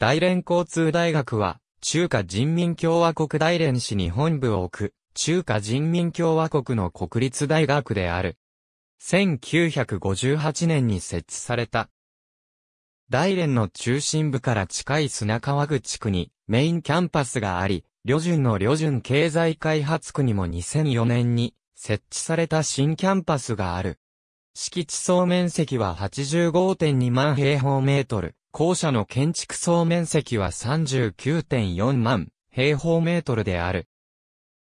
大連交通大学は、中華人民共和国大連市に本部を置く、中華人民共和国の国立大学である。1958年に設置された。大連の中心部から近い砂川口区にメインキャンパスがあり、旅順の旅順経済開発区にも2004年に設置された新キャンパスがある。敷地総面積は85.2万平方メートル。校舎の建築総面積は39.4万平方メートルである。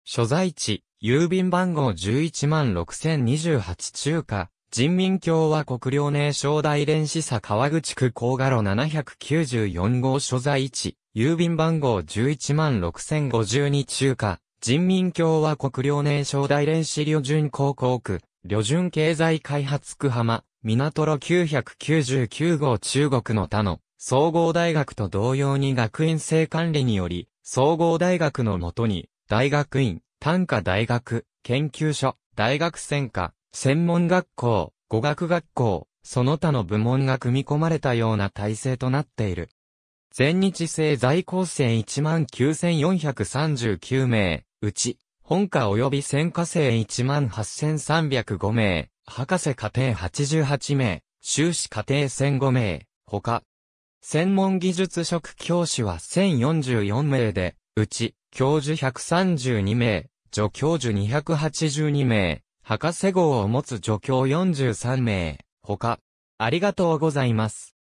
所在地、郵便番号11万6028中華、人民共和国領年省大連市佐川口区高画路794号所在地、郵便番号11万6052中華、人民共和国領年省大連市旅順高校区、旅順経済開発区浜、港路999号中国の他の総合大学と同様に学院生管理により、総合大学のもとに、大学院、短科大学、研究所、大学専科、専門学校、語学学校、その他の部門が組み込まれたような体制となっている。全日制在校生19,439名、うち、本科及び専科生18,305名、博士課程88名、修士課程1005名、他。専門技術職教師は1044名で、うち、教授132名、助教授282名、博士号を持つ助教43名、他。ありがとうございます。